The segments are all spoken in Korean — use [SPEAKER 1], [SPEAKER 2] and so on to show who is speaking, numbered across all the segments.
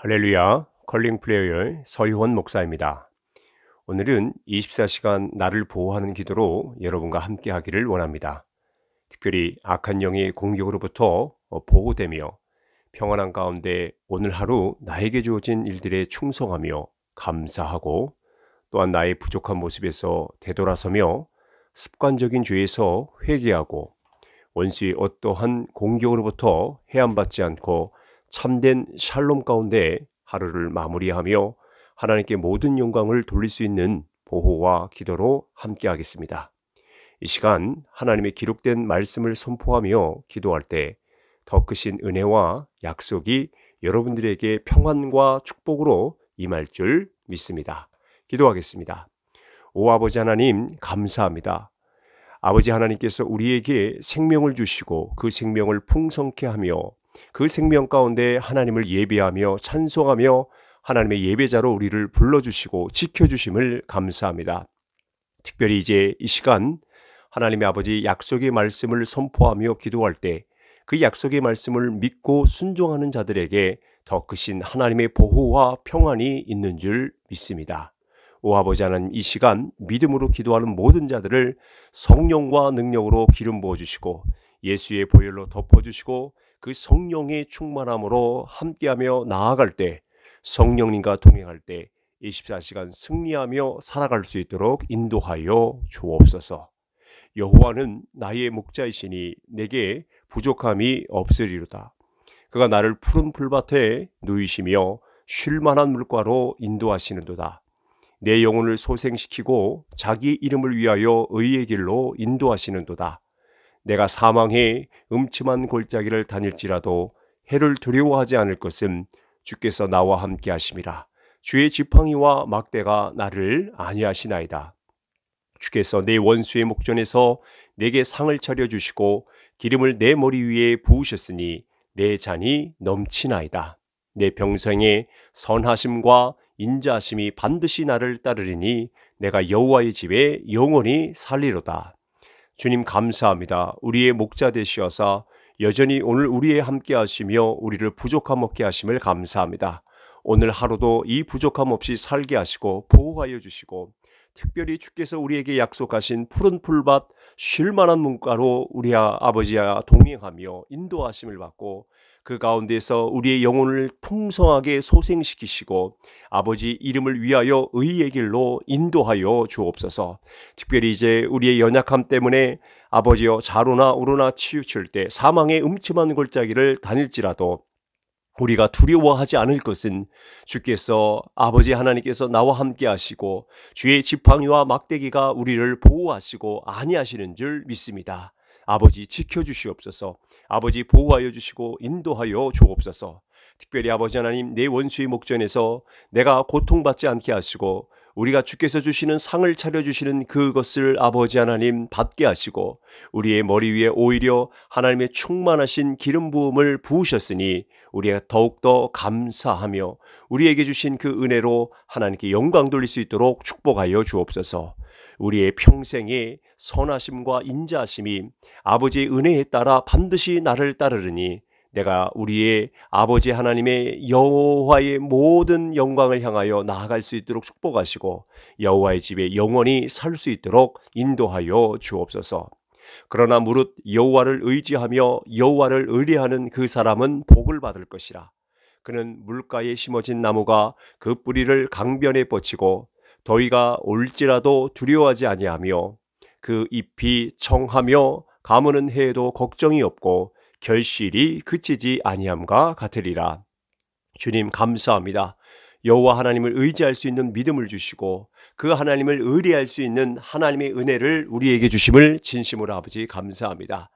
[SPEAKER 1] 할렐루야, 컬링 플레이어의 서희원 목사입니다. 오늘은 24시간 나를 보호하는 기도로 여러분과 함께 하기를 원합니다. 특별히 악한 영의 공격으로부터 어, 보호되며 평안한 가운데 오늘 하루 나에게 주어진 일들에 충성하며 감사하고 또한 나의 부족한 모습에서 되돌아서며 습관적인 죄에서 회개하고 원수의 어떠한 공격으로부터 해안받지 않고 참된 샬롬 가운데 하루를 마무리하며 하나님께 모든 영광을 돌릴 수 있는 보호와 기도로 함께하겠습니다. 이 시간 하나님의 기록된 말씀을 선포하며 기도할 때 더 크신 은혜와 약속이 여러분들에게 평안과 축복으로 임할 줄 믿습니다. 기도하겠습니다. 오 아버지 하나님 감사합니다. 아버지 하나님께서 우리에게 생명을 주시고 그 생명을 풍성케 하며 그 생명 가운데 하나님을 예배하며 찬송하며 하나님의 예배자로 우리를 불러주시고 지켜주심을 감사합니다. 특별히 이제 이 시간 하나님의 아버지 약속의 말씀을 선포하며 기도할 때 그 약속의 말씀을 믿고 순종하는 자들에게 더 크신 하나님의 보호와 평안이 있는 줄 믿습니다. 오 아버지 하나님 이 시간 믿음으로 기도하는 모든 자들을 성령과 능력으로 기름 부어주시고 예수의 보혈로 덮어주시고 그 성령의 충만함으로 함께하며 나아갈 때 성령님과 동행할 때 24시간 승리하며 살아갈 수 있도록 인도하여 주옵소서. 여호와는 나의 목자이시니 내게 부족함이 없으리로다. 그가 나를 푸른 풀밭에 누이시며 쉴만한 물가로 인도하시는도다. 내 영혼을 소생시키고 자기 이름을 위하여 의의 길로 인도하시는도다. 내가 사망해 음침한 골짜기를 다닐지라도 해를 두려워하지 않을 것은 주께서 나와 함께 하심이라 주의 지팡이와 막대가 나를 안위하시나이다 주께서 내 원수의 목전에서 내게 상을 차려 주시고 기름을 내 머리 위에 부으셨으니 내 잔이 넘치나이다 내 평생에 선하심과 인자심이 하 반드시 나를 따르리니 내가 여호와의 집에 영원히 살리로다 주님 감사합니다. 우리의 목자 되시어서 여전히 오늘 우리에 함께 하시며 우리를 부족함 없게 하심을 감사합니다. 오늘 하루도 이 부족함 없이 살게 하시고 보호하여 주시고 특별히 주께서 우리에게 약속하신 푸른 풀밭 쉴 만한 문가로 우리 아버지와 동행하며 인도하심을 받고 그 가운데서 우리의 영혼을 풍성하게 소생시키시고 아버지 이름을 위하여 의의 길로 인도하여 주옵소서. 특별히 이제 우리의 연약함 때문에 아버지여 자로나 우로나 치우칠 때 사망의 음침한 골짜기를 다닐지라도 우리가 두려워하지 않을 것은 주께서 아버지 하나님께서 나와 함께 하시고 주의 지팡이와 막대기가 우리를 보호하시고 아니하시는 줄 믿습니다. 아버지 지켜주시옵소서. 아버지 보호하여 주시고 인도하여 주옵소서. 특별히 아버지 하나님 내 원수의 목전에서 내가 고통받지 않게 하시고 우리가 주께서 주시는 상을 차려주시는 그것을 아버지 하나님 받게 하시고 우리의 머리 위에 오히려 하나님의 충만하신 기름 부음을 부으셨으니 우리가 더욱더 감사하며 우리에게 주신 그 은혜로 하나님께 영광 돌릴 수 있도록 축복하여 주옵소서. 우리의 평생에 선하심과 인자심이 아버지의 은혜에 따라 반드시 나를 따르르니 내가 우리의 아버지 하나님의 여호와의 모든 영광을 향하여 나아갈 수 있도록 축복하시고 여호와의 집에 영원히 살 수 있도록 인도하여 주옵소서. 그러나 무릇 여호와를 의지하며 여호와를 의뢰하는 그 사람은 복을 받을 것이라. 그는 물가에 심어진 나무가 그 뿌리를 강변에 뻗치고 더위가 올지라도 두려워하지 아니하며 그 잎이 청하며 가무는 해에도 걱정이 없고 결실이 그치지 아니함과 같으리라. 주님 감사합니다. 여호와 하나님을 의지할 수 있는 믿음을 주시고 그 하나님을 의뢰할 수 있는 하나님의 은혜를 우리에게 주심을 진심으로 아버지 감사합니다.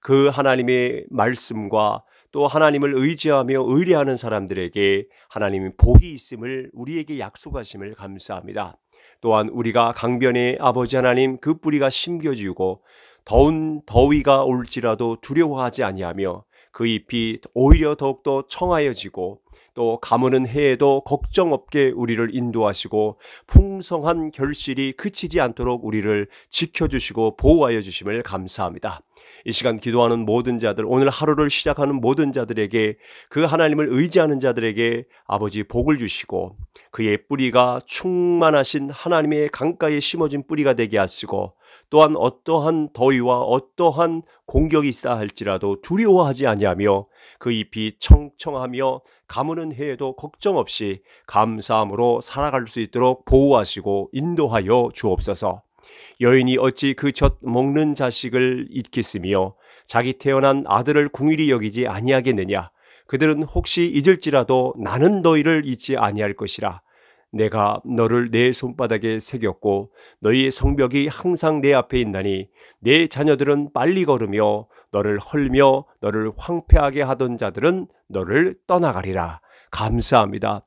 [SPEAKER 1] 그 하나님의 말씀과 또 하나님을 의지하며 의뢰하는 사람들에게 하나님의 복이 있음을 우리에게 약속하심을 감사합니다. 또한 우리가 강변의 아버지 하나님 그 뿌리가 심겨지고 더운 더위가 올지라도 두려워하지 아니하며 그 잎이 오히려 더욱더 청하여지고 또 가무는 해에도 걱정 없게 우리를 인도하시고 풍성한 결실이 그치지 않도록 우리를 지켜주시고 보호하여 주심을 감사합니다. 이 시간 기도하는 모든 자들, 오늘 하루를 시작하는 모든 자들에게 그 하나님을 의지하는 자들에게 아버지 복을 주시고 그의 뿌리가 충만하신 하나님의 강가에 심어진 뿌리가 되게 하시고 또한 어떠한 더위와 어떠한 공격이 있다 할지라도 두려워하지 아니하며 그 잎이 청청하며 가무는 해에도 걱정 없이 감사함으로 살아갈 수 있도록 보호하시고 인도하여 주옵소서. 여인이 어찌 그 젖 먹는 자식을 잊겠으며 자기 태어난 아들을 궁일히 여기지 아니하겠느냐 그들은 혹시 잊을지라도 나는 너희를 잊지 아니할 것이라. 내가 너를 내 손바닥에 새겼고 너희의 성벽이 항상 내 앞에 있나니 내 자녀들은 빨리 걸으며 너를 헐며 너를 황폐하게 하던 자들은 너를 떠나가리라. 감사합니다.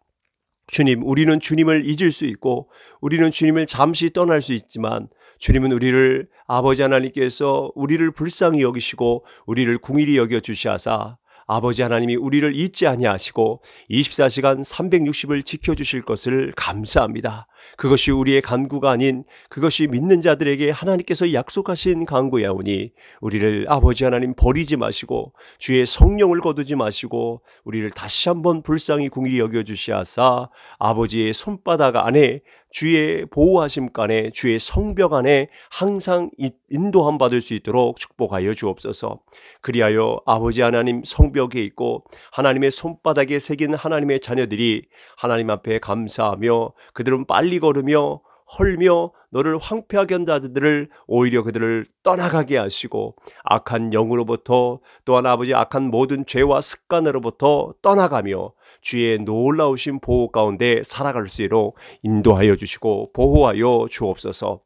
[SPEAKER 1] 주님, 우리는 주님을 잊을 수 있고 우리는 주님을 잠시 떠날 수 있지만 주님은 우리를 아버지 하나님께서 우리를 불쌍히 여기시고 우리를 궁일히 여겨 주시하사 아버지 하나님이 우리를 잊지 아니하시고 24시간 360을 지켜주실 것을 감사합니다. 그것이 우리의 간구가 아닌 그것이 믿는 자들에게 하나님께서 약속하신 간구야오니 우리를 아버지 하나님 버리지 마시고 주의 성령을 거두지 마시고 우리를 다시 한번 불쌍히 궁일이 여겨 주시하사 아버지의 손바닥 안에 주의 보호하심 간에 주의 성벽 안에 항상 인도함 받을 수 있도록 축복하여 주옵소서. 그리하여 아버지 하나님 성벽에 있고 하나님의 손바닥에 새긴 하나님의 자녀들이 하나님 앞에 감사하며 그들은 빨리 멀리 걸으며 헐며 너를 황폐하게 한 자들을 오히려 그들을 떠나가게 하시고 악한 영으로부터 또한 아버지 악한 모든 죄와 습관으로부터 떠나가며 주의 놀라우신 보호 가운데 살아갈 수 있도록 인도하여 주시고 보호하여 주옵소서.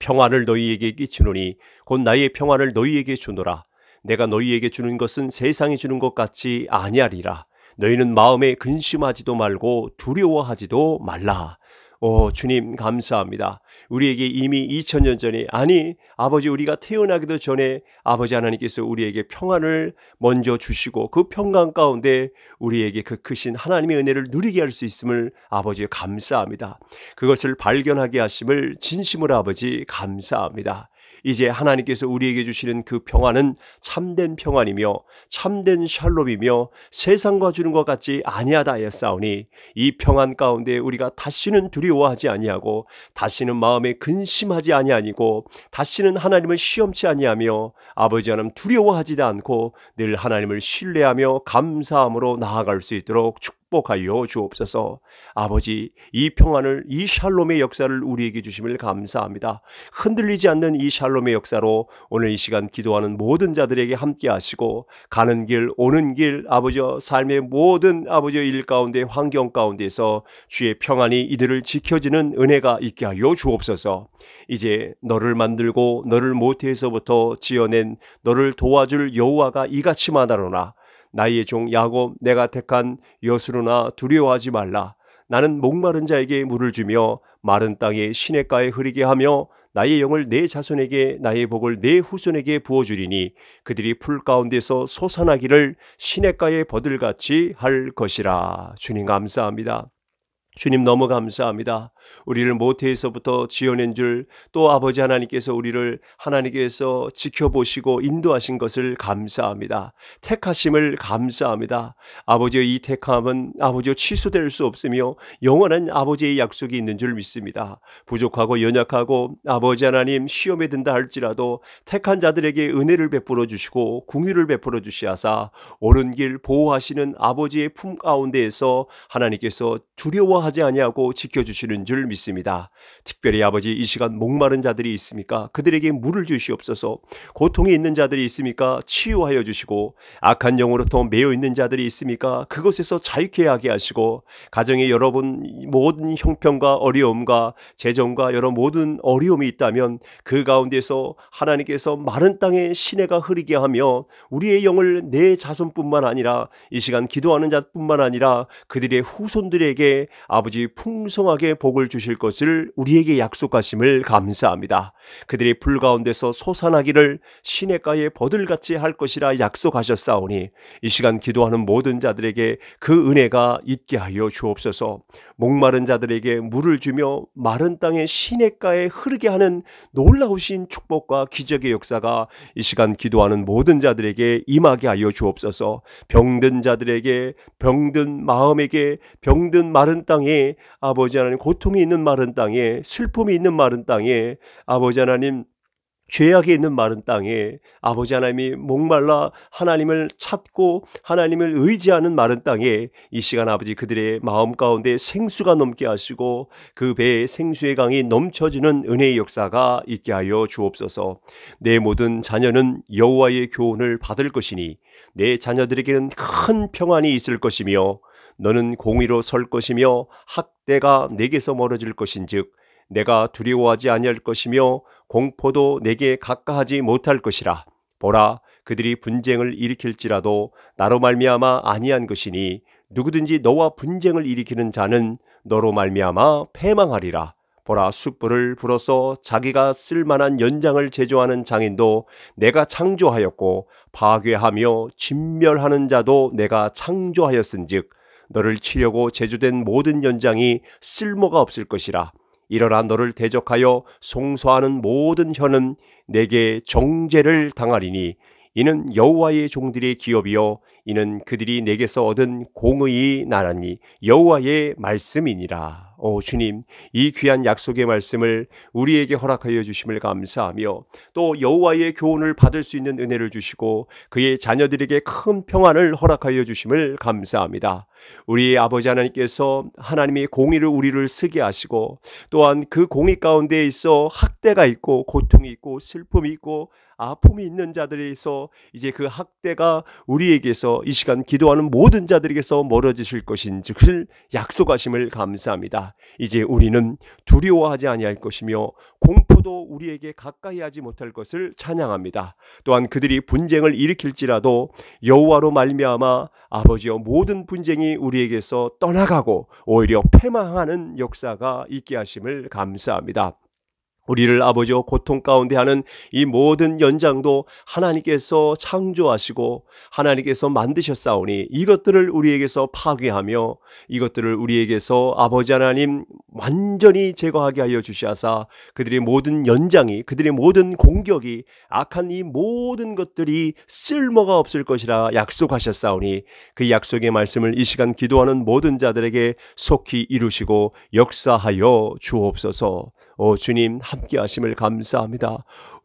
[SPEAKER 1] 평화를 너희에게 끼치노니 곧 나의 평화를 너희에게 주노라. 내가 너희에게 주는 것은 세상이 주는 것 같이 아니하리라. 너희는 마음에 근심하지도 말고 두려워하지도 말라. 오, 주님 감사합니다. 우리에게 이미 2000년 전에 아니 아버지 우리가 태어나기도 전에 아버지 하나님께서 우리에게 평안을 먼저 주시고 그 평강 가운데 우리에게 그 크신 하나님의 은혜를 누리게 할 수 있음을 아버지 감사합니다. 그것을 발견하게 하심을 진심으로 아버지 감사합니다. 이제 하나님께서 우리에게 주시는 그 평안은 참된 평안이며 참된 샬롬이며 세상과 주는 것 같지 아니하다 하였사오니 이 평안 가운데 우리가 다시는 두려워하지 아니하고 다시는 마음에 근심하지 아니하니고 다시는 하나님을 시험치 아니하며 아버지 하나님 두려워하지도 않고 늘 하나님을 신뢰하며 감사함으로 나아갈 수 있도록 축 축복하여 주옵소서. 아버지, 이 평안을 이 샬롬의 역사를 우리에게 주심을 감사합니다. 흔들리지 않는 이 샬롬의 역사로 오늘 이 시간 기도하는 모든 자들에게 함께 하시고 가는 길, 오는 길, 아버지 삶의 모든 아버지 의일 가운데 환경 가운데서 주의 평안이 이들을 지켜지는 은혜가 있게 하여 주옵소서. 이제 너를 만들고 너를 모태에서부터 지어낸 너를 도와줄 여호와가 이같이 많아로나 나의 종 야곱 내가 택한 여수로나 두려워하지 말라 나는 목마른 자에게 물을 주며 마른 땅에 시냇가에 흐리게 하며 나의 영을 내 자손에게 나의 복을 내 후손에게 부어주리니 그들이 풀 가운데서 솟아나기를 시냇가의 버들같이 할 것이라 주님 감사합니다 주님 너무 감사합니다 우리를 모태에서부터 지어낸 줄 또 아버지 하나님께서 우리를 하나님께서 지켜보시고 인도하신 것을 감사합니다. 택하심을 감사합니다. 아버지의 이 택함은 아버지의 취소될 수 없으며 영원한 아버지의 약속이 있는 줄 믿습니다. 부족하고 연약하고 아버지 하나님 시험에 든다 할지라도 택한 자들에게 은혜를 베풀어 주시고 궁유를 베풀어 주시하사 옳은 길 보호하시는 아버지의 품 가운데에서 하나님께서 두려워하지 아니하고 지켜 주시는 줄줄 믿습니다. 특별히 아버지 이 시간 목마른 자들이 있습니까? 그들에게 물을 주시옵소서. 고통이 있는 자들이 있습니까? 치유하여 주시고 악한 영으로부터 매여 있는 자들이 있습니까? 그곳에서 자유케 하게 하시고 가정의 여러분 모든 형편과 어려움과 재정과 여러 모든 어려움이 있다면 그 가운데서 하나님께서 마른 땅에 시내가 흐리게 하며 우리의 영을 내 자손뿐만 아니라 이 시간 기도하는 자뿐만 아니라 그들의 후손들에게 아버지 풍성하게 복을 복을 주실 것을 우리에게 약속하심을 감사합니다. 그들이 불 가운데서 소산하기를 시냇가에 버들같이 할 것이라 약속하셨사오니 이 시간 기도하는 모든 자들에게 그 은혜가 있게 하여 주옵소서. 목마른 자들에게 물을 주며 마른 땅의 시냇가에 흐르게 하는 놀라우신 축복과 기적의 역사가 이 시간 기도하는 모든 자들에게 임하게 하여 주옵소서. 병든 자들에게 병든 마음에게 병든 마른 땅에 아버지 하나님 고통이 있는 마른 땅에 슬픔이 있는 마른 땅에 아버지 하나님 죄악이 있는 마른 땅에 아버지 하나님이 목말라 하나님을 찾고 하나님을 의지하는 마른 땅에 이 시간 아버지 그들의 마음 가운데 생수가 넘게 하시고 그 배에 생수의 강이 넘쳐지는 은혜의 역사가 있게 하여 주옵소서. 내 모든 자녀는 여호와의 교훈을 받을 것이니 내 자녀들에게는 큰 평안이 있을 것이며 너는 공의로 설 것이며 학대가 내게서 멀어질 것인즉 내가 두려워하지 아니할 것이며 공포도 내게 가까하지 못할 것이라 보라 그들이 분쟁을 일으킬지라도 나로 말미암아 아니한 것이니 누구든지 너와 분쟁을 일으키는 자는 너로 말미암아 패망하리라 보라 숯불을 불어서 자기가 쓸만한 연장을 제조하는 장인도 내가 창조하였고 파괴하며 진멸하는 자도 내가 창조하였은즉 너를 치려고 제조된 모든 연장이 쓸모가 없을 것이라 이러라 너를 대적하여 송소하는 모든 혀는 내게 정죄를 당하리니 이는 여호와의 종들의 기업이요 이는 그들이 내게서 얻은 공의의 나라니 여호와의 말씀이니라. 오 주님, 이 귀한 약속의 말씀을 우리에게 허락하여 주심을 감사하며 또 여호와의 교훈을 받을 수 있는 은혜를 주시고 그의 자녀들에게 큰 평안을 허락하여 주심을 감사합니다. 우리 아버지 하나님께서 하나님이 공의를 우리를 쓰게 하시고 또한 그 공의 가운데 에 있어 학대가 있고 고통이 있고 슬픔이 있고 아픔이 있는 자들에서 이제 그 학대가 우리에게서 이 시간 기도하는 모든 자들에게서 멀어지실 것인즉를 약속하심을 감사합니다. 이제 우리는 두려워하지 아니할 것이며 공포도 우리에게 가까이 하지 못할 것을 찬양합니다. 또한 그들이 분쟁을 일으킬지라도 여호와로 말미암아 아버지여 모든 분쟁이 영이 우리에게서 떠나가고 오히려 패망하는 역사가 있게 하심을 감사합니다. 우리를 아버지와 고통 가운데 하는 이 모든 연장도 하나님께서 창조하시고 하나님께서 만드셨사오니 이것들을 우리에게서 파괴하며 이것들을 우리에게서 아버지 하나님 완전히 제거하게 하여 주시하사 그들의 모든 연장이 그들의 모든 공격이 악한 이 모든 것들이 쓸모가 없을 것이라 약속하셨사오니 그 약속의 말씀을 이 시간 기도하는 모든 자들에게 속히 이루시고 역사하여 주옵소서 오 어, 주님 함께 하심을 감사합니다.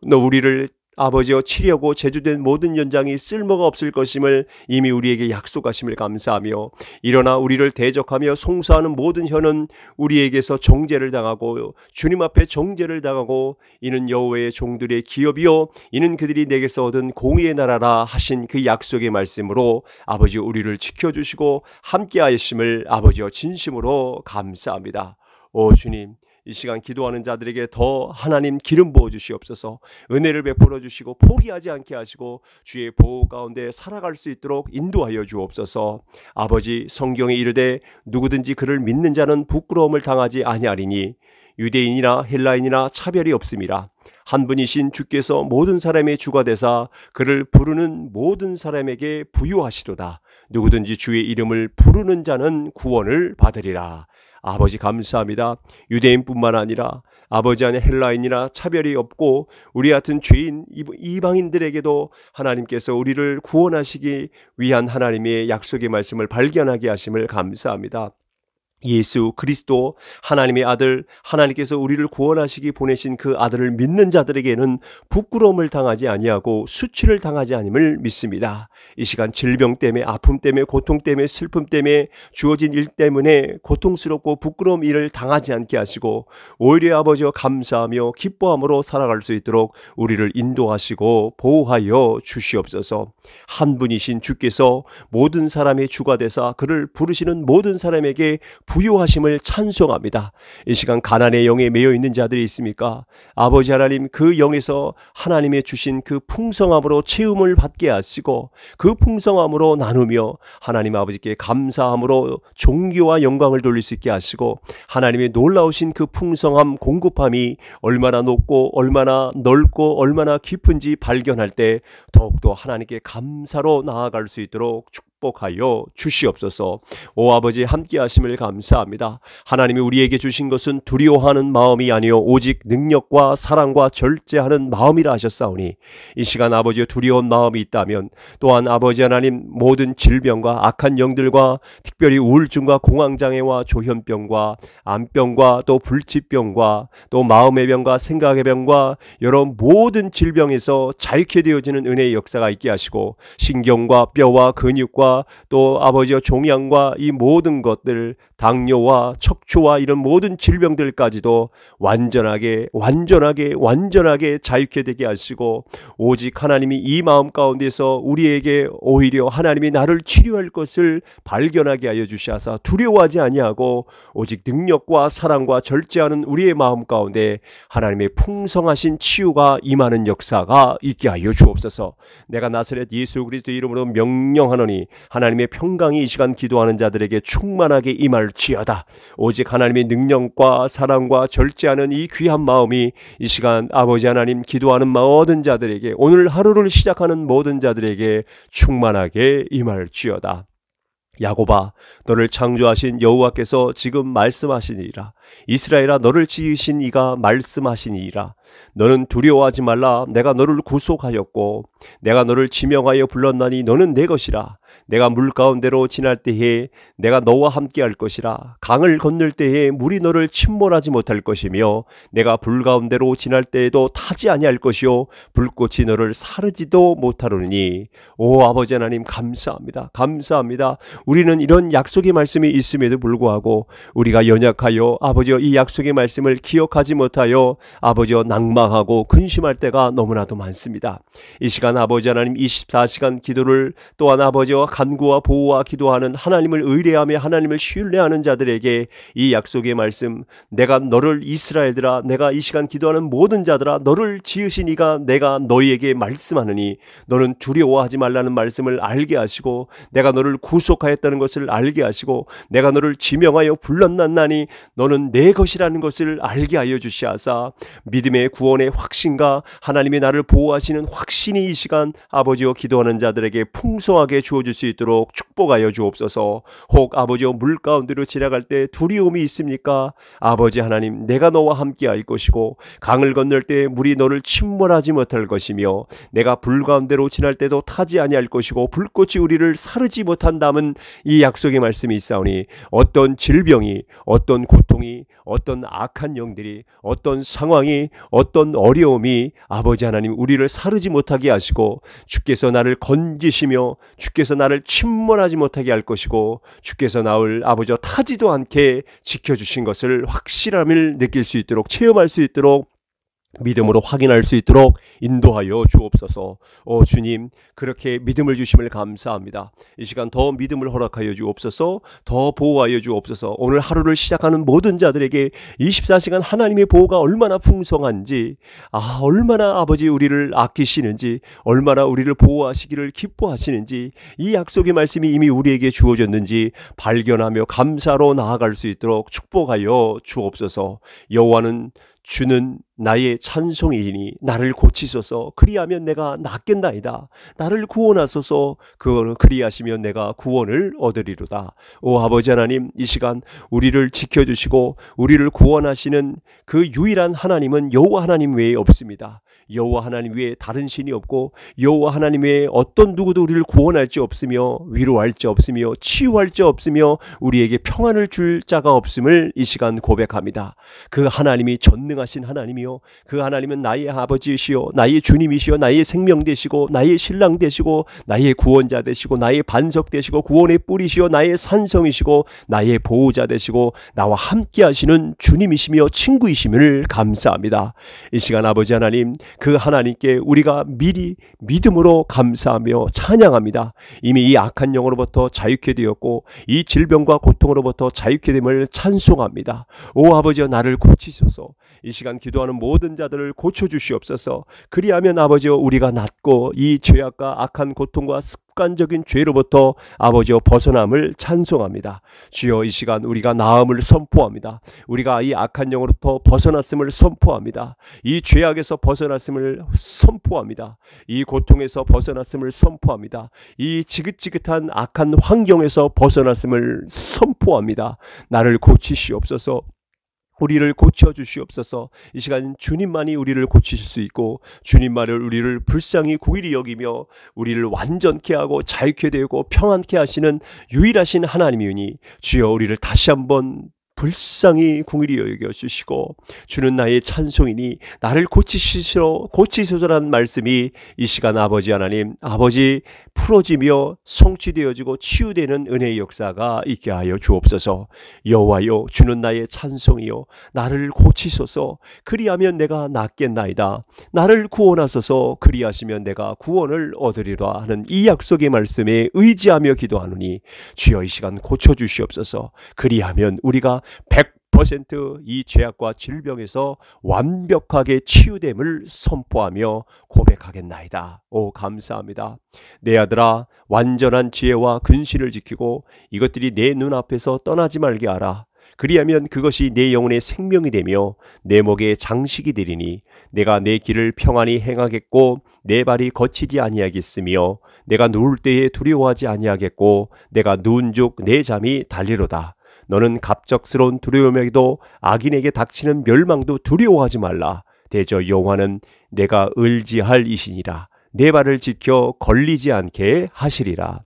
[SPEAKER 1] 너 우리를 아버지여 치려고 제주된 모든 연장이 쓸모가 없을 것임을 이미 우리에게 약속하심을 감사하며 일어나 우리를 대적하며 송사하는 모든 혀는 우리에게서 정죄를 당하고 주님 앞에 정죄를 당하고 이는 여호와의 종들의 기업이요 이는 그들이 내게서 얻은 공의의 나라라 하신 그 약속의 말씀으로 아버지 우리를 지켜주시고 함께하심을 아버지여 진심으로 감사합니다. 오 주님 이 시간 기도하는 자들에게 더 하나님 기름 부어 주시옵소서. 은혜를 베풀어 주시고 포기하지 않게 하시고 주의 보호 가운데 살아갈 수 있도록 인도하여 주옵소서. 아버지 성경에 이르되 누구든지 그를 믿는 자는 부끄러움을 당하지 아니하리니 유대인이나 헬라인이나 차별이 없습니다. 한 분이신 주께서 모든 사람의 주가 되사 그를 부르는 모든 사람에게 부유하시도다. 누구든지 주의 이름을 부르는 자는 구원을 받으리라. 아버지 감사합니다. 유대인뿐만 아니라 아버지 안에 헬라인이나 차별이 없고 우리 같은 죄인 이방인들에게도 하나님께서 우리를 구원하시기 위한 하나님의 약속의 말씀을 발견하게 하심을 감사합니다. 예수 그리스도 하나님의 아들 하나님께서 우리를 구원하시기 보내신 그 아들을 믿는 자들에게는 부끄러움을 당하지 아니하고 수치를 당하지 않음을 믿습니다. 이 시간 질병 때문에 아픔 때문에 고통 때문에 슬픔 때문에 주어진 일 때문에 고통스럽고 부끄러움 일을 당하지 않게 하시고 오히려 아버지와 감사하며 기뻐함으로 살아갈 수 있도록 우리를 인도하시고 보호하여 주시옵소서. 한 분이신 주께서 모든 사람의 주가 되사 그를 부르시는 모든 사람에게 부유하심을 찬송합니다. 이 시간 가난의 영에 매여 있는 자들이 있습니까? 아버지 하나님 그 영에서 하나님의 주신 그 풍성함으로 채움을 받게 하시고 그 풍성함으로 나누며 하나님 아버지께 감사함으로 종교와 영광을 돌릴 수 있게 하시고 하나님의 놀라우신 그 풍성함 공급함이 얼마나 높고 얼마나 넓고 얼마나 깊은지 발견할 때 더욱더 하나님께 감사로 나아갈 수 있도록 축복 축복하여 주시옵소서. 오 아버지 함께 하심을 감사합니다. 하나님이 우리에게 주신 것은 두려워하는 마음이 아니요 오직 능력과 사랑과 절제하는 마음이라 하셨사오니 이 시간 아버지의 두려운 마음이 있다면 또한 아버지 하나님 모든 질병과 악한 영들과 특별히 우울증과 공황장애와 조현병과 암병과 또 불치병과 또 마음의 병과 생각의 병과 여러 모든 질병에서 자유케 되어지는 은혜의 역사가 있게 하시고 신경과 뼈와 근육과 또 아버지의 종양과 이 모든 것들 당뇨와 척추와 이런 모든 질병들까지도 완전하게 완전하게 완전하게 자유케 되게 하시고 오직 하나님이 이 마음 가운데서 우리에게 오히려 하나님이 나를 치료할 것을 발견하게 하여 주시하사 두려워하지 아니하고 오직 능력과 사랑과 절제하는 우리의 마음 가운데 하나님의 풍성하신 치유가 임하는 역사가 있게 하여 주옵소서. 내가 나사렛 예수 그리스도 이름으로 명령하노니 하나님의 평강이 이 시간 기도하는 자들에게 충만하게 임할 절취다 오직 하나님의 능력과 사랑과 절제하는 이 귀한 마음이 이 시간 아버지 하나님 기도하는 모든 자들에게 오늘 하루를 시작하는 모든 자들에게 충만하게 임할지어다. 야고바 너를 창조하신 여호와께서 지금 말씀하시니라 이스라엘아 너를 지으신 이가 말씀하시니이라 너는 두려워하지 말라 내가 너를 구속하였고 내가 너를 지명하여 불렀나니 너는 내 것이라 내가 물 가운데로 지날 때에 내가 너와 함께 할 것이라 강을 건널 때에 물이 너를 침몰하지 못할 것이며 내가 불 가운데로 지날 때에도 타지 아니할 것이요 불꽃이 너를 사르지도 못하리니 오 아버지 하나님 감사합니다 감사합니다 우리는 이런 약속의 말씀이 있음에도 불구하고 우리가 연약하여 아버지 아버지여 이 약속의 말씀을 기억하지 못하여 아버지여 낙망하고 근심할 때가 너무나도 많습니다. 이 시간 아버지 하나님 24시간 기도를 또한 아버지와 간구와 보호와 기도하는 하나님을 의뢰하며 하나님을 신뢰하는 자들에게 이 약속의 말씀 내가 너를 이스라엘들아 내가 이 시간 기도하는 모든 자들아 너를 지으신 이가 내가 너희에게 말씀하느니 너는 두려워하지 말라는 말씀을 알게 하시고 내가 너를 구속하였다는 것을 알게 하시고 내가 너를 지명하여 불렀나니 너는 내 것이라는 것을 알게 하여 주시하사 믿음의 구원의 확신과 하나님이 나를 보호하시는 확신이 이 시간 아버지여 기도하는 자들에게 풍성하게 주어질 수 있도록 축복하여 주옵소서 혹 아버지여 물 가운데로 지나갈 때 두려움이 있습니까? 아버지 하나님 내가 너와 함께 할 것이고 강을 건널 때 물이 너를 침몰하지 못할 것이며 내가 불 가운데로 지날 때도 타지 아니할 것이고 불꽃이 우리를 사르지 못한다면 이 약속의 말씀이 있사오니 어떤 질병이 어떤 고통이 어떤 악한 영들이 어떤 상황이 어떤 어려움이 아버지 하나님 우리를 사르지 못하게 하시고 주께서 나를 건지시며 주께서 나를 침몰하지 못하게 할 것이고 주께서 나를 아버지 와 타지도 않게 지켜주신 것을 확실함을 느낄 수 있도록 체험할 수 있도록 믿음으로 확인할 수 있도록 인도하여 주옵소서. 오 어, 주님, 그렇게 믿음을 주심을 감사합니다. 이 시간 더 믿음을 허락하여 주옵소서. 더 보호하여 주옵소서. 오늘 하루를 시작하는 모든 자들에게 24시간 하나님의 보호가 얼마나 풍성한지, 아 얼마나 아버지 우리를 아끼시는지, 얼마나 우리를 보호하시기를 기뻐하시는지, 이 약속의 말씀이 이미 우리에게 주어졌는지 발견하며 감사로 나아갈 수 있도록 축복하여 주옵소서. 여호와는 주는 나의 찬송이니 나를 고치소서 그리하면 내가 낫겠나이다. 나를 구원하소서 그 그리하시면 내가 구원을 얻으리로다. 오 아버지 하나님 이 시간 우리를 지켜주시고 우리를 구원하시는 그 유일한 하나님은 여호와 하나님 외에 없습니다. 여호와 하나님 외에 다른 신이 없고 여호와 하나님 외에 어떤 누구도 우리를 구원할 지 없으며 위로할 지 없으며 치유할 지 없으며 우리에게 평안을 줄 자가 없음을 이 시간 고백합니다. 그 하나님이 전능하신 하나님이요 그 하나님은 나의 아버지이시요 나의 주님이시요 나의 생명 되시고 나의 신랑 되시고 나의 구원자 되시고 나의 반석 되시고 구원의 뿌리시요 나의 산성이시고 나의 보호자 되시고 나와 함께 하시는 주님이시며 친구이심을 감사합니다. 이 시간 아버지 하나님 그 하나님께 우리가 미리 믿음으로 감사하며 찬양합니다. 이미 이 악한 영으로부터 자유케 되었고 이 질병과 고통으로부터 자유케 됨을 찬송합니다. 오 아버지여 나를 고치소서. 이 시간 기도하는 모든 자들을 고쳐 주시옵소서. 그리하면 아버지여 우리가 낫고 이 죄악과 악한 고통과 습관적인 죄로부터 아버지의 벗어남을 찬송합니다. 주여 이 시간 우리가 나음을 선포합니다. 우리가 이 악한 영으로부터 벗어났음을 선포합니다. 이 죄악에서 벗어났음을 선포합니다. 이 고통에서 벗어났음을 선포합니다. 이 지긋지긋한 악한 환경에서 벗어났음을 선포합니다. 나를 고치시옵소서. 우리를 고쳐 주시옵소서. 이 시간 주님만이 우리를 고치실 수 있고 주님만을 우리를 불쌍히 구일이 여기며 우리를 완전케 하고 자유케 되고 평안케 하시는 유일하신 하나님이니 주여 우리를 다시 한번 불쌍히 궁일이 여겨주시고 주는 나의 찬송이니 나를 고치시소 고치소서란 말씀이 이 시간 아버지 하나님 아버지 풀어지며 성취되어지고 치유되는 은혜의 역사가 있게 하여 주옵소서 여호와여 주는 나의 찬송이요 나를 고치소서 그리하면 내가 낫겠나이다 나를 구원하소서 그리하시면 내가 구원을 얻으리라 하는 이 약속의 말씀에 의지하며 기도하노니 주여 이 시간 고쳐주시옵소서 그리하면 우리가 100%이 죄악과 질병에서 완벽하게 치유됨을 선포하며 고백하겠나이다. 오 감사합니다. 내 아들아 완전한 지혜와 근신을 지키고 이것들이 내 눈앞에서 떠나지 말게 하라. 그리하면 그것이 내 영혼의 생명이 되며 내 목의 장식이 되리니 내가 내 길을 평안히 행하겠고 내 발이 거치지 아니하겠으며 내가 누울 때에 두려워하지 아니하겠고 내가 누운 죽내 잠이 달리로다. 너는 갑작스러운 두려움에도 악인에게 닥치는 멸망도 두려워하지 말라. 대저 여호와는 내가 을지할 이신이라. 내 발을 지켜 걸리지 않게 하시리라.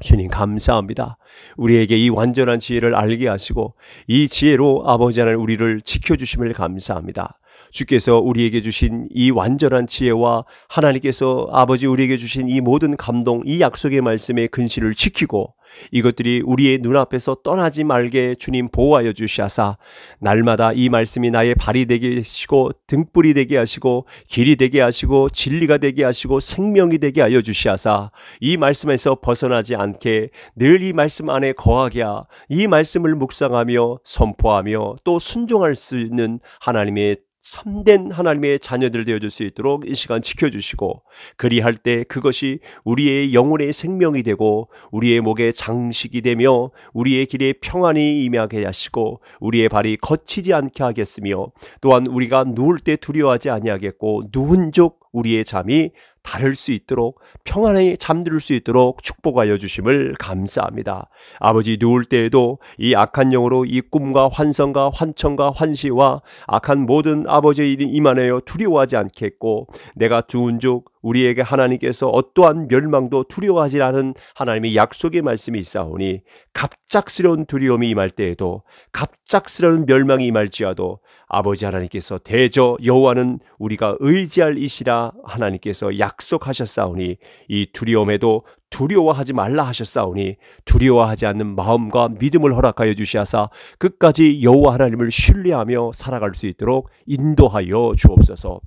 [SPEAKER 1] 주님 감사합니다. 우리에게 이 완전한 지혜를 알게 하시고 이 지혜로 아버지 하나님 우리를 지켜주심을 감사합니다. 주께서 우리에게 주신 이 완전한 지혜와 하나님께서 아버지 우리에게 주신 이 모든 감동, 이 약속의 말씀의 근실을 지키고 이것들이 우리의 눈앞에서 떠나지 말게 주님 보호하여 주시하사 날마다 이 말씀이 나의 발이 되게 하시고 등불이 되게 하시고 길이 되게 하시고 진리가 되게 하시고 생명이 되게 하여 주시하사 이 말씀에서 벗어나지 않게 늘 이 말씀 안에 거하게 하이 말씀을 묵상하며 선포하며 또 순종할 수 있는 하나님의 참된 하나님의 자녀들 되어줄 수 있도록 이 시간 지켜주시고 그리할 때 그것이 우리의 영혼의 생명이 되고 우리의 목에 장식이 되며 우리의 길에 평안이 임하게 하시고 우리의 발이 거치지 않게 하겠으며 또한 우리가 누울 때 두려워하지 아니하겠고 누운 적 우리의 잠이 다를 수 있도록 평안히 잠들 수 있도록 축복하여 주심을 감사합니다. 아버지 누울 때에도 이 악한 영으로 이 꿈과 환성과 환청과 환시와 악한 모든 아버지의 일이 임하여 두려워하지 않겠고 내가 두운즉 우리에게 하나님께서 어떠한 멸망도 두려워하지 않은 하나님의 약속의 말씀이 있사오니 갑작스러운 두려움이 임할 때에도 갑작스러운 멸망이 임할지라도 아버지 하나님께서 대저 여호와는 우리가 의지할 이시라 하나님께서 약 약속하셨사오니 이 두려움에도 두려워하지 말라 하셨사오니 두려워하지 않는 마음과 믿음을 허락하여 주시하사 끝까지 여호와 하나님을 신뢰하며 살아갈 수 있도록 인도하여 주옵소서.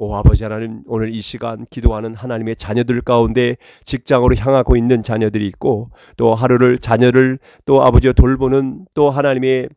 [SPEAKER 1] 오 아버지 하나님 오늘 이 시간 기도하는 하나님의 자녀들 가운데 직장으로 향하고 있는 자녀들이 있고 또 하루를 자녀를 또 아버지와 돌보는 또 하나님의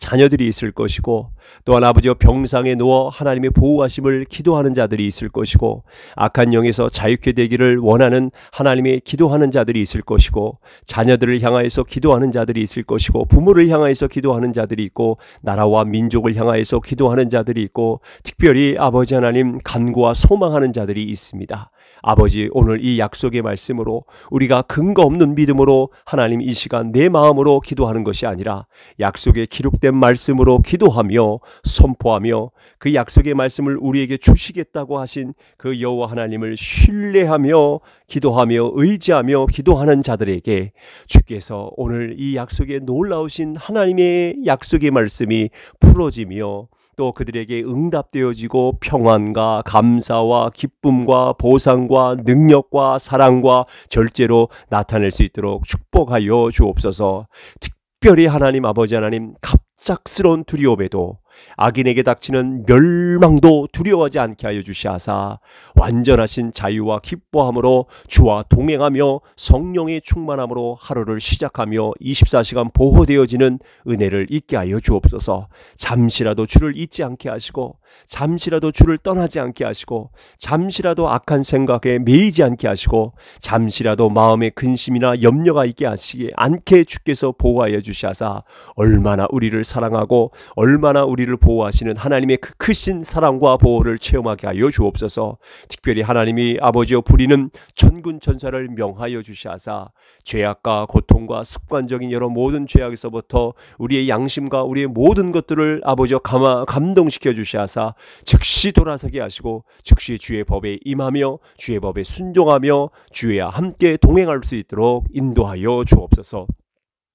[SPEAKER 1] 자녀들이 있을 것이고 또한 아버지와 병상에 누워 하나님의 보호하심을 기도하는 자들이 있을 것이고 악한 영에서 자유케 되기를 원하는 하나님의 기도하는 자들이 있을 것이고 자녀들을 향하여서 기도하는 자들이 있을 것이고 부모를 향하여서 기도하는 자들이 있고 나라와 민족을 향하여서 기도하는 자들이 있고 특별히 아버지 하나님 간구와 소망하는 자들이 있습니다. 아버지 오늘 이 약속의 말씀으로 우리가 근거 없는 믿음으로 하나님 이 시간 내 마음으로 기도하는 것이 아니라 약속에 기록된 말씀으로 기도하며 선포하며 그 약속의 말씀을 우리에게 주시겠다고 하신 그 여호와 하나님을 신뢰하며 기도하며 의지하며 기도하는 자들에게 주께서 오늘 이 약속에 놀라우신 하나님의 약속의 말씀이 풀어지며 또 그들에게 응답되어지고 평안과 감사와 기쁨과 보상 권능과 능력과 사랑과 절제로 나타낼 수 있도록 축복하여 주옵소서. 특별히 하나님 아버지 하나님 갑작스러운 두려움에도 악인에게 닥치는 멸망도 두려워하지 않게 하여 주시하사 완전하신 자유와 기뻐함으로 주와 동행하며 성령의 충만함으로 하루를 시작하며 24시간 보호되어지는 은혜를 잊게 하여 주옵소서 잠시라도 주를 잊지 않게 하시고 잠시라도 주를 떠나지 않게 하시고 잠시라도 악한 생각에 매이지 않게 하시고 잠시라도 마음의 근심이나 염려가 있게 하시게 않게 주께서 보호하여 주시하사 얼마나 우리를 사랑하고 얼마나 우리를 우리를 보호하시는 하나님의 그 크신 사랑과 보호를 체험하게 하여 주옵소서. 특별히 하나님이 아버지여 부리는 천군 천사를 명하여 주시하사 죄악과 고통과 습관적인 여러 모든 죄악에서부터 우리의 양심과 우리의 모든 것들을 아버지여 감화, 감동시켜 주시하사 즉시 돌아서게 하시고 즉시 주의 법에 임하며 주의 법에 순종하며 주와 함께 동행할 수 있도록 인도하여 주옵소서.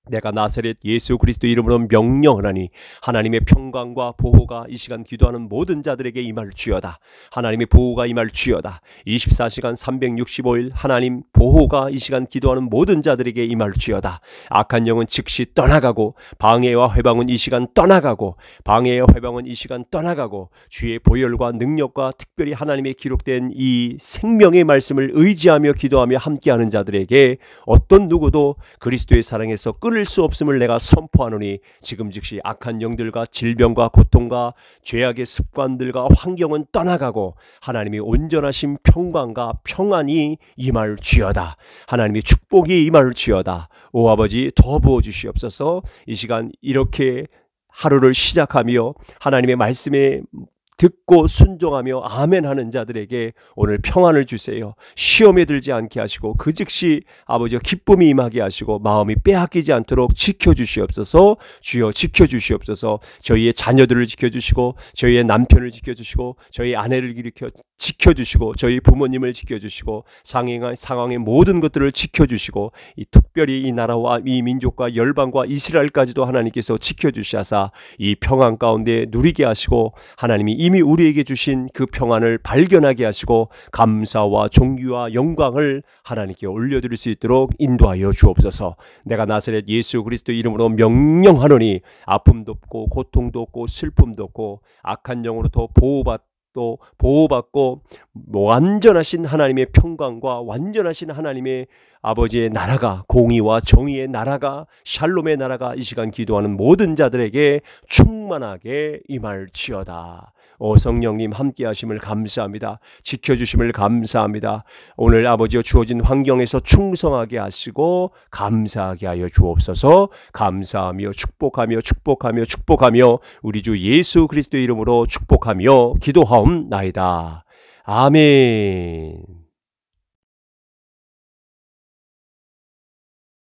[SPEAKER 1] 내가 나사렛 예수 그리스도 이름으로 명령하나니 하나님의 평강과 보호가 이 시간 기도하는 모든 자들에게 임할 주여다. 하나님의 보호가 임할 주여다. 24시간 365일 하나님 보호가 이 시간 기도하는 모든 자들에게 임할 주여다. 악한 영은 즉시 떠나가고 방해와 회방은 이 시간 떠나가고 방해와 회방은 이 시간 떠나가고 주의 보혈과 능력과 특별히 하나님의 기록된 이 생명의 말씀을 의지하며 기도하며 함께하는 자들에게 어떤 누구도 그리스도의 사랑에서 끊 끊을 수 없음을 내가 선포하노니 지금 즉시 악한 영들과 질병과 고통과 죄악의 습관들과 환경은 떠나가고 하나님이 온전하신 평강과 평안이 임할 지어다. 하나님이 축복이 임할 지어다. 오 아버지 더 부어 주시옵소서. 이 시간 이렇게 하루를 시작하며 하나님의 말씀에 듣고 순종하며 아멘 하는 자들에게 오늘 평안을 주세요. 시험에 들지 않게 하시고 그 즉시 아버지와 기쁨이 임하게 하시고 마음이 빼앗기지 않도록 지켜주시옵소서 주여 지켜주시옵소서 저희의 자녀들을 지켜주시고 저희의 남편을 지켜주시고 저희 아내를 일으켜 지켜주시고 저희 부모님을 지켜주시고 상행한 상황의 모든 것들을 지켜주시고 이 특별히 이 나라와 이 민족과 열방과 이스라엘까지도 하나님께서 지켜주시하사 이 평안 가운데 누리게 하시고 하나님이 이미 우리에게 주신 그 평안을 발견하게 하시고 감사와 종유와 영광을 하나님께 올려드릴 수 있도록 인도하여 주옵소서. 내가 나사렛 예수 그리스도 이름으로 명령하노니 아픔도 없고 고통도 없고 슬픔도 없고 악한 영으로부 보호받 또 보호받고 완전하신 하나님의 평강과 완전하신 하나님의 아버지의 나라가 공의와 정의의 나라가 샬롬의 나라가 이 시간 기도하는 모든 자들에게 충만하게 임할지어다. 오 어, 성령님 함께 하심을 감사합니다. 지켜 주심을 감사합니다. 오늘 아버지여 주어진 환경에서 충성하게 하시고 감사하게 하여 주옵소서. 감사하며 축복하며 축복하며 축복하며 우리 주 예수 그리스도 이름으로 축복하며 기도하옵나이다. 아멘.